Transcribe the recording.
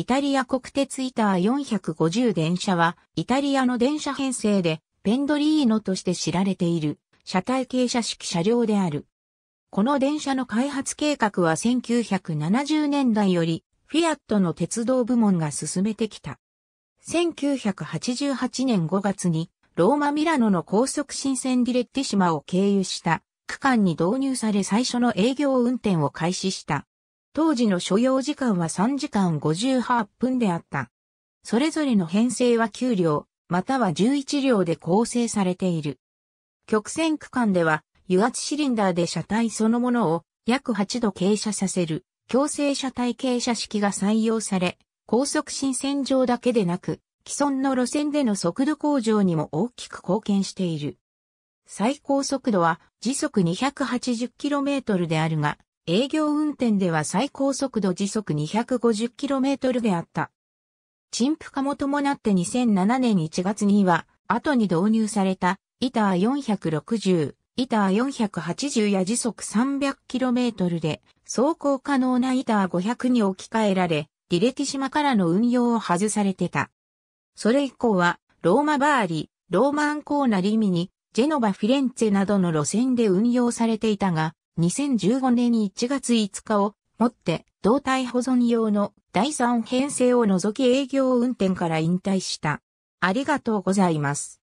イタリア国鉄イター450電車は、イタリアの電車編成で、ペンドリーノとして知られている、車体傾斜式車両である。この電車の開発計画は1970年代より、フィアットの鉄道部門が進めてきた。1988年5月に、ローマ・ミラノの高速新線ディレッティシマを経由した区間に導入され最初の営業運転を開始した。当時の所要時間は3時間58分であった。それぞれの編成は9両、または11両で構成されている。曲線区間では、油圧シリンダーで車体そのものを約8度傾斜させる、強制車体傾斜式が採用され、高速新線上だけでなく、既存の路線での速度向上にも大きく貢献している。最高速度は時速 280km であるが、営業運転では最高速度時速 250km であった。陳腐化も伴って2007年1月には、後に導入された、イター460、イター480や時速 300km で、走行可能なイター500に置き換えられ、履レティ島からの運用を外されてた。それ以降は、ローマバーリ、ローマンコーナリミニ、ジェノバ・フィレンツェなどの路線で運用されていたが、2015年1月5日をもって動態保存用の第3編成を除き営業運転から引退した。ありがとうございます。